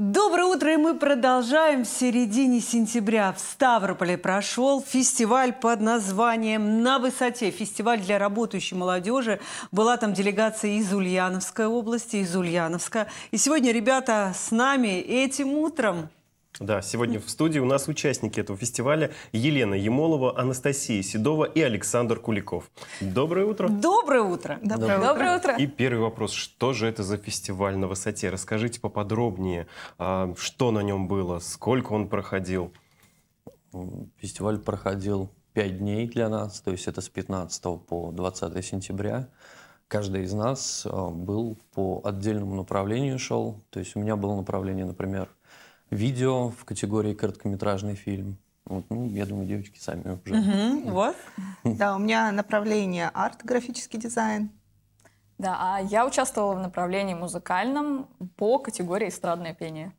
Доброе утро, и мы продолжаем. В середине сентября в Ставрополе прошел фестиваль под названием «На высоте». Фестиваль для работающей молодежи. Была там делегация из Ульяновской области, из Ульяновска. И сегодня ребята с нами этим утром да, сегодня в студии у нас участники этого фестиваля Елена Емолова, Анастасия Седова и Александр Куликов. Доброе утро. Доброе утро. Доброе, Доброе утро. утро. И первый вопрос. Что же это за фестиваль на высоте? Расскажите поподробнее, а, что на нем было, сколько он проходил? Фестиваль проходил 5 дней для нас, то есть это с 15 по 20 сентября каждый из нас а, был по отдельному направлению шел. То есть у меня было направление, например, видео в категории короткометражный фильм. Вот, ну, я думаю, девочки сами уже. Угу, вот. Да, у меня направление арт, графический дизайн. Да, а я участвовала в направлении музыкальном по категории эстрадное пение.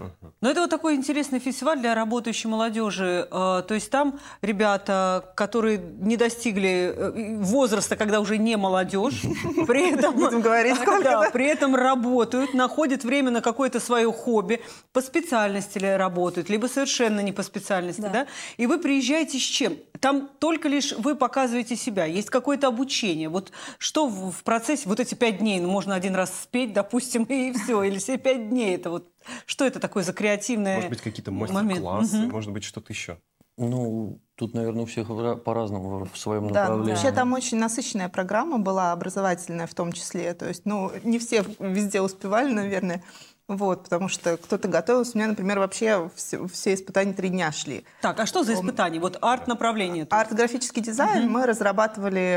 Но ну, это вот такой интересный фестиваль для работающей молодежи. Э, то есть там ребята, которые не достигли э, возраста, когда уже не молодежь, при этом, Будем говорить, сколько, да, да? при этом работают, находят время на какое-то свое хобби, по специальности ли работают, либо совершенно не по специальности. Да. Да? И вы приезжаете с чем? Там только лишь вы показываете себя, есть какое-то обучение. Вот что в процессе, вот эти пять дней, ну, можно один раз спеть, допустим, и все, или все пять дней, это вот что это такое за креативное Может быть, какие-то мастер-классы, угу. может быть, что-то еще? Ну, тут, наверное, у всех по-разному в своем да, направлении. Ну, вообще там очень насыщенная программа была, образовательная в том числе. То есть, ну, не все везде успевали, наверное. Вот, потому что кто-то готовился. У меня, например, вообще все, все испытания три дня шли. Так, а что за испытания? Вот арт-направление. Арт-графический дизайн. Угу. Мы разрабатывали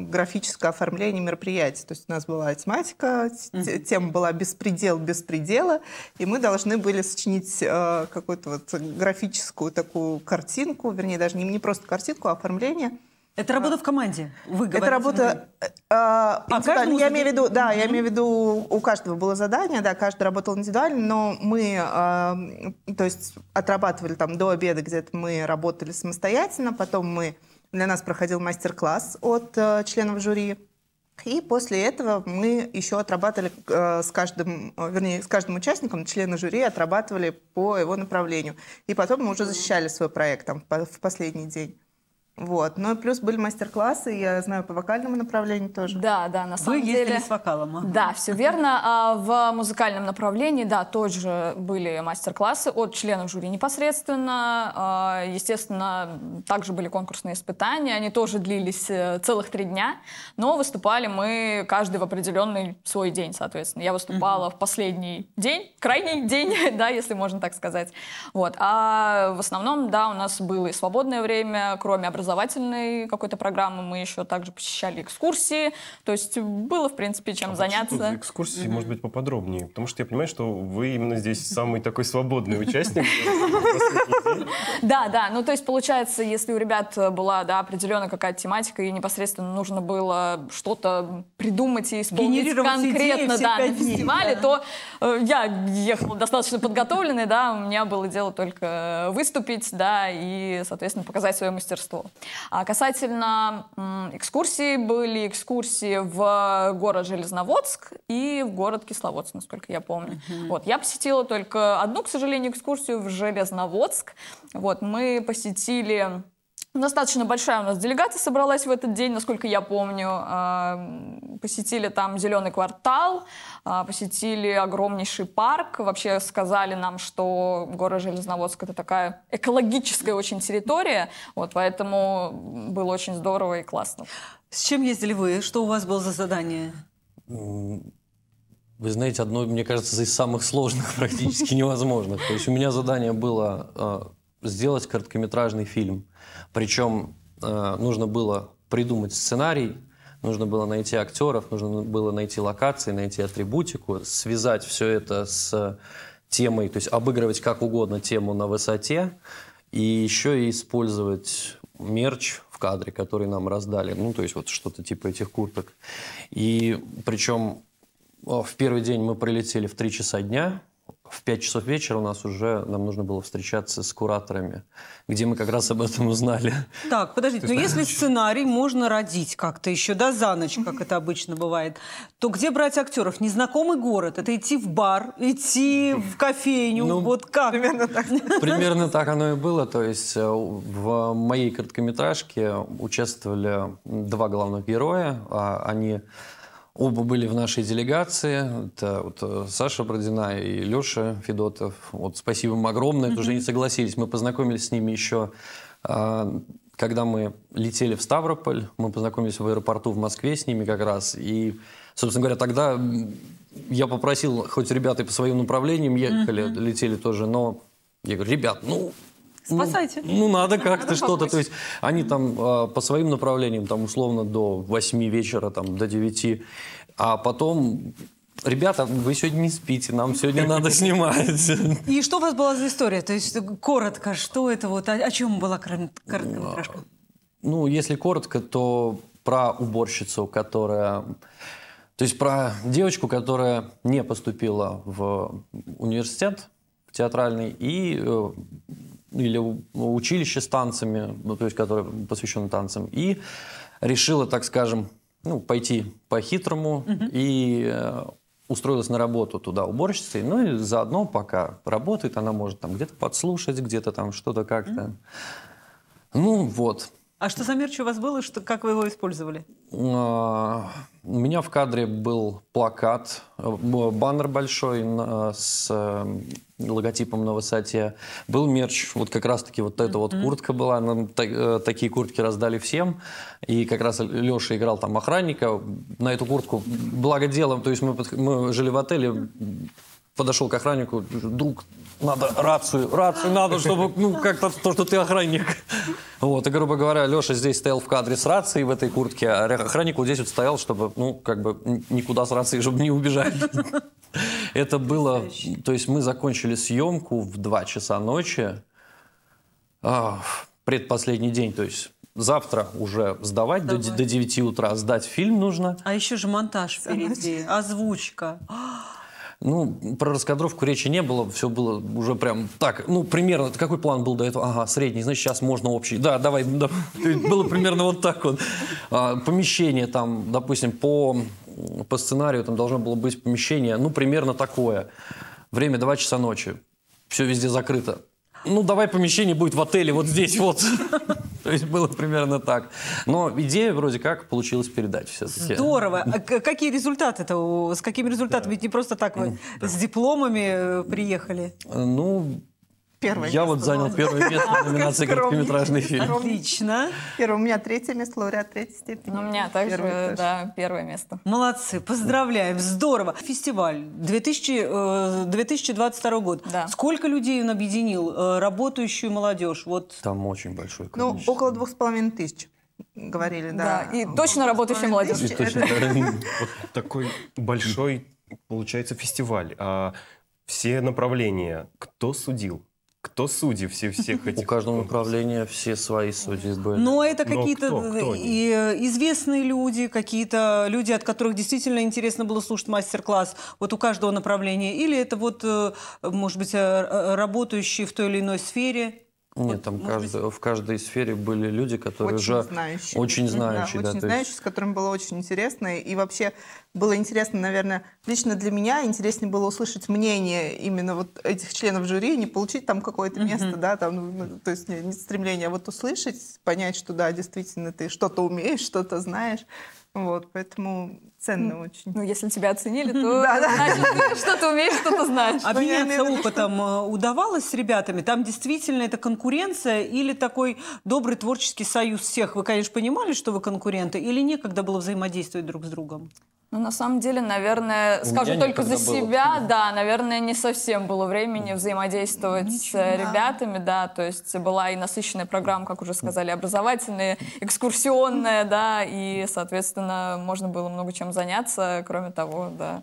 э, графическое оформление мероприятий. То есть у нас была тематика, угу. тема была «Беспредел без предела», и мы должны были сочинить э, какую-то вот графическую такую картинку, вернее, даже не, не просто картинку, а оформление – это работа в команде. Вы говорите. Это работа. Э, а, а Я имею в виду, да, mm-hmm. я имею в виду, у каждого было задание, да, каждый работал индивидуально, но мы, э, то есть, отрабатывали там до обеда где-то мы работали самостоятельно, потом мы для нас проходил мастер-класс от э, членов жюри. И после этого мы еще отрабатывали э, с каждым, э, вернее, с каждым участником, члены жюри отрабатывали по его направлению. И потом мы уже защищали свой проект там, по, в последний день. Вот. Ну и плюс были мастер-классы, я знаю, по вокальному направлению тоже. Да, да, на самом Вы деле. Вы ездили с вокалом. А? Да, все верно. А в музыкальном направлении, да, тоже были мастер-классы от членов жюри непосредственно. А, естественно, также были конкурсные испытания, они тоже длились э, целых три дня, но выступали мы каждый в определенный свой день, соответственно. Я выступала угу. в последний день, крайний день, да, если можно так сказать. Вот. А в основном, да, у нас было и свободное время, кроме образования образовательной какой-то программы, мы еще также посещали экскурсии, то есть было, в принципе, чем а заняться. Экскурсии, mm-hmm. может быть, поподробнее, потому что я понимаю, что вы именно здесь самый такой свободный участник. Да, да, ну то есть получается, если у ребят была да, определенная какая-то тематика, и непосредственно нужно было что-то придумать и исполнить конкретно на фестивале, то э, я ехала достаточно подготовленной, да, у меня было дело только э, выступить, да, и, соответственно, показать свое мастерство. А касательно экскурсий, были экскурсии в город Железноводск и в город Кисловодск, насколько я помню. Mm-hmm. Вот, я посетила только одну, к сожалению, экскурсию в Железноводск. Вот, мы посетили Достаточно большая у нас делегация собралась в этот день, насколько я помню. А, посетили там зеленый квартал, а, посетили огромнейший парк. Вообще сказали нам, что город Железноводск это такая экологическая очень территория, вот, поэтому было очень здорово и классно. С чем ездили вы? Что у вас было за задание? Вы знаете, одно, мне кажется, из самых сложных практически невозможных. То есть у меня задание было а, сделать короткометражный фильм. Причем э, нужно было придумать сценарий, нужно было найти актеров, нужно было найти локации, найти атрибутику, связать все это с темой, то есть обыгрывать как угодно тему на высоте, и еще и использовать мерч в кадре, который нам раздали, ну, то есть вот что-то типа этих курток. И причем э, в первый день мы прилетели в 3 часа дня, в 5 часов вечера у нас уже нам нужно было встречаться с кураторами, где мы как раз об этом узнали. Так, подождите, но ну если сценарий можно родить как-то еще, да, за ночь, как это обычно бывает, то где брать актеров? Незнакомый город, это идти в бар, идти в кофейню, ну, вот как? Примерно так. Примерно так оно и было, то есть э, в моей короткометражке участвовали два главных героя, а они Оба были в нашей делегации. Это вот э, Саша Бродина и Леша Федотов. Вот спасибо им огромное, потому не согласились. Мы познакомились с ними еще а, когда мы летели в Ставрополь, мы познакомились в аэропорту в Москве с ними как раз. И, собственно говоря, тогда я попросил, хоть ребята по своим направлениям ехали, летели тоже, но я говорю, ребят, ну, Спасайте. Ну, ну надо как-то что-то. То есть они там э, по своим направлениям, там условно до 8 вечера, там до 9, а потом Ребята, вы сегодня не спите, нам сегодня надо снимать. И что у вас была за история? То есть, коротко, что это вот, о, о чем была короткометражка? Ну, ну, если коротко, то про уборщицу, которая... То есть про девочку, которая не поступила в университет театральный и э, или ну, училище с танцами, ну, то есть, которое посвящено танцам, и решила, так скажем, ну, пойти по-хитрому угу. и э, устроилась на работу туда уборщицей, ну и заодно пока работает, она может там где-то подслушать, где-то там что-то как-то. Mm-hmm. Ну вот, а что за мерч у вас было и что, как вы его использовали? А, у меня в кадре был плакат, э, баннер большой с э, логотипом на высоте. Был мерч, вот как раз-таки вот эта mm-hmm. вот куртка была. Нам э, такие куртки раздали всем. И как раз Леша играл там охранника. На эту куртку, благо делом, то есть мы, мы жили в отеле, подошел к охраннику, друг, надо рацию, рацию надо, чтобы, ну, как-то то, что ты охранник. Вот, и, грубо говоря, Леша здесь стоял в кадре с рацией в этой куртке, а охранник вот здесь вот стоял, чтобы, ну, как бы никуда с рацией, чтобы не убежать. Это было... То есть мы закончили съемку в 2 часа ночи, а, предпоследний день, то есть завтра уже сдавать до, до 9 утра, сдать фильм нужно. А еще же монтаж впереди, озвучка. Ну, про раскадровку речи не было, все было уже прям так. Ну, примерно, какой план был до этого? Ага, средний, значит, сейчас можно общий. Да, давай, да. было примерно вот так вот. А, помещение там, допустим, по, по сценарию там должно было быть помещение, ну, примерно такое. Время 2 часа ночи, все везде закрыто. Ну, давай помещение будет в отеле вот здесь вот. То есть было примерно так. Но идея вроде как получилась передать все-таки. Здорово. А какие результаты-то? С какими результатами? Ведь не просто так вы ну, с дипломами э, приехали. Ну, Первое Я место вот занял было. первое место в номинации короткометражный фильм. Отлично. Первое. У меня третье место, лауреат третьей степени. Ну, у меня также, первое да, первое место. Молодцы, поздравляем, здорово. Фестиваль 2000, 2022 э, год. Да. Сколько людей он объединил, э, работающую молодежь? Вот. Там очень большой ну, количество. Ну, около двух с половиной тысяч говорили, да. Да, и точно работающая молодежь. Это Вот такой большой, получается, фестиваль. А все направления, кто судил? Кто судьи все всех этих? У каждого направления все свои судьи были. Но это какие-то э, известные люди, какие-то люди, от которых действительно интересно было слушать мастер-класс. Вот у каждого направления. Или это вот, э, может быть, э, работающие в той или иной сфере? Нет, там каждый, быть... в каждой сфере были люди, которые очень уже знающие. очень знающие. Да, да, очень знающие, есть... с которыми было очень интересно. И вообще было интересно, наверное, лично для меня интереснее было услышать мнение именно вот этих членов жюри, не получить там какое-то mm-hmm. место, да, там, ну, ну, то есть не, не стремление, а вот услышать, понять, что да, действительно ты что-то умеешь, что-то знаешь, вот, поэтому ценно ну, очень. Ну, если тебя оценили, то значит, что-то умеешь, что-то знаешь. А ну, обменяться опытом э, удавалось с ребятами? Там действительно это конкуренция или такой добрый творческий союз всех? Вы, конечно, понимали, что вы конкуренты, или некогда было взаимодействовать друг с другом? Ну, на самом деле, наверное, У скажу только за себя, было. да, наверное, не совсем было времени взаимодействовать э, Ничего, с ребятами, да. да, то есть была и насыщенная программа, как уже сказали, образовательная, экскурсионная, да, и, соответственно, можно было много чем заняться, кроме того, да.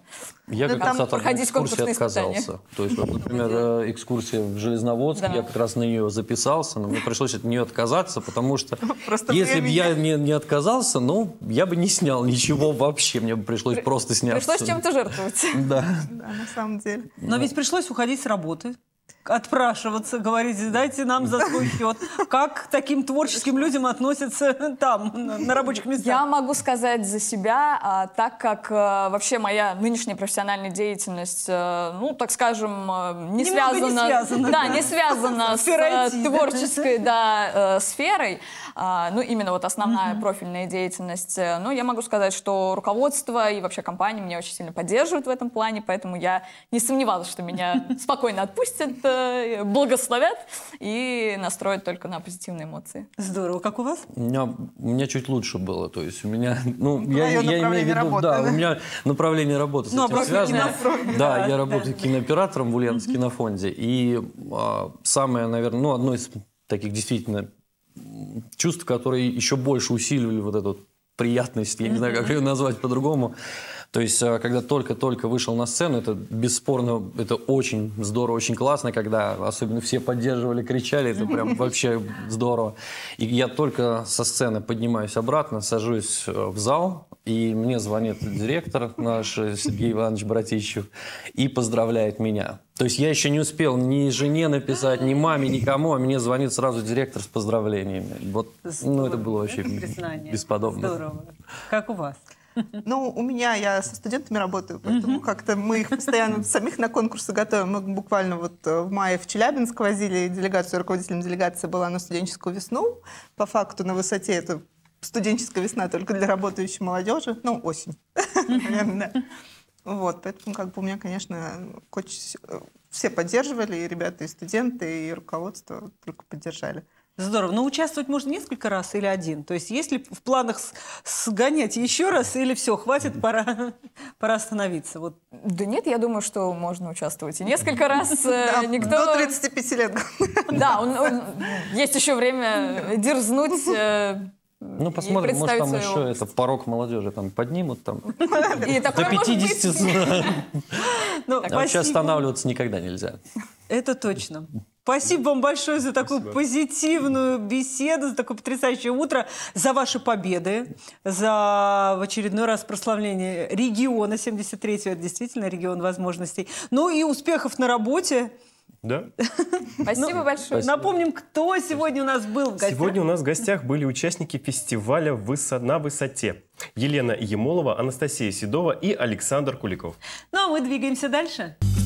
Я как раз от экскурсии отказался. То есть, вот, например, э, экскурсия в Железноводск, да. я как раз на нее записался, но мне пришлось от нее отказаться, потому что просто если бы я не, не отказался, ну, я бы не снял ничего вообще, мне бы пришлось просто сняться. Пришлось чем-то жертвовать. Да. Да, на самом деле. Но ведь пришлось уходить с работы отпрашиваться, говорить, дайте нам за свой счет. Как к таким творческим людям относятся там, на рабочих местах? Я могу сказать за себя, а, так как э, вообще моя нынешняя профессиональная деятельность, э, ну, так скажем, э, не связана... Да, не связана с, творческой да, сферой, а, ну, именно вот основная профильная деятельность. Но я могу сказать, что руководство и вообще компания меня очень сильно поддерживают в этом плане, поэтому я не сомневалась, что меня спокойно отпустят, общем э, благословят и настроят только на позитивные эмоции. Здорово. Как у вас? У меня, у меня чуть лучше было. То есть у меня... Ну, ну, я, я имею в виду... Работы, да, да, у меня направление работы с ну, а этим связано. да, я работаю да. кинооператором в Ульяновске кинофонде. И а, самое, наверное, ну, одно из таких действительно чувств, которые еще больше усиливали вот эту приятность, я не знаю, как ее назвать по-другому, то есть, э, когда только-только вышел на сцену, это бесспорно, это очень здорово, очень классно, когда особенно все поддерживали, кричали, это прям вообще здорово. И я только со сцены поднимаюсь обратно, сажусь э, в зал, и мне звонит директор наш э, Сергей Иванович Братищев и поздравляет меня. То есть я еще не успел ни жене написать, ни маме, никому, а мне звонит сразу директор с поздравлениями. Вот, ну это было вообще это признание. бесподобно. Здорово. Как у вас? Ну, у меня, я со студентами работаю, поэтому как-то мы их постоянно самих на конкурсы готовим. Мы буквально вот э, в мае в Челябинск возили делегацию, руководителем делегации была на студенческую весну. По факту на высоте это студенческая весна только для работающей молодежи. Ну, осень, наверное, Вот, поэтому как бы у меня, конечно, э, все поддерживали, и ребята, и студенты, и руководство только поддержали. Здорово. Но ну, участвовать можно несколько раз или один? То есть есть ли в планах сгонять еще раз или все, хватит, пора, пора остановиться? Вот. Да нет, я думаю, что можно участвовать и несколько раз. Э, да, никто... До 35 лет. Да, он, он, есть еще время дерзнуть э, ну, посмотрим, может, там еще область. это, порог молодежи там поднимут, там, и до 50. Но ну, а вообще останавливаться никогда нельзя. Это точно. Спасибо вам большое за такую Спасибо. позитивную беседу, за такое потрясающее утро, за ваши победы, за в очередной раз прославление региона 73-го. Это действительно регион возможностей. Ну и успехов на работе. Да. Спасибо ну, большое. Напомним, кто сегодня у нас был в гостях. Сегодня у нас в гостях были участники фестиваля «Высо... на высоте». Елена Емолова, Анастасия Седова и Александр Куликов. Ну а мы двигаемся дальше. Дальше.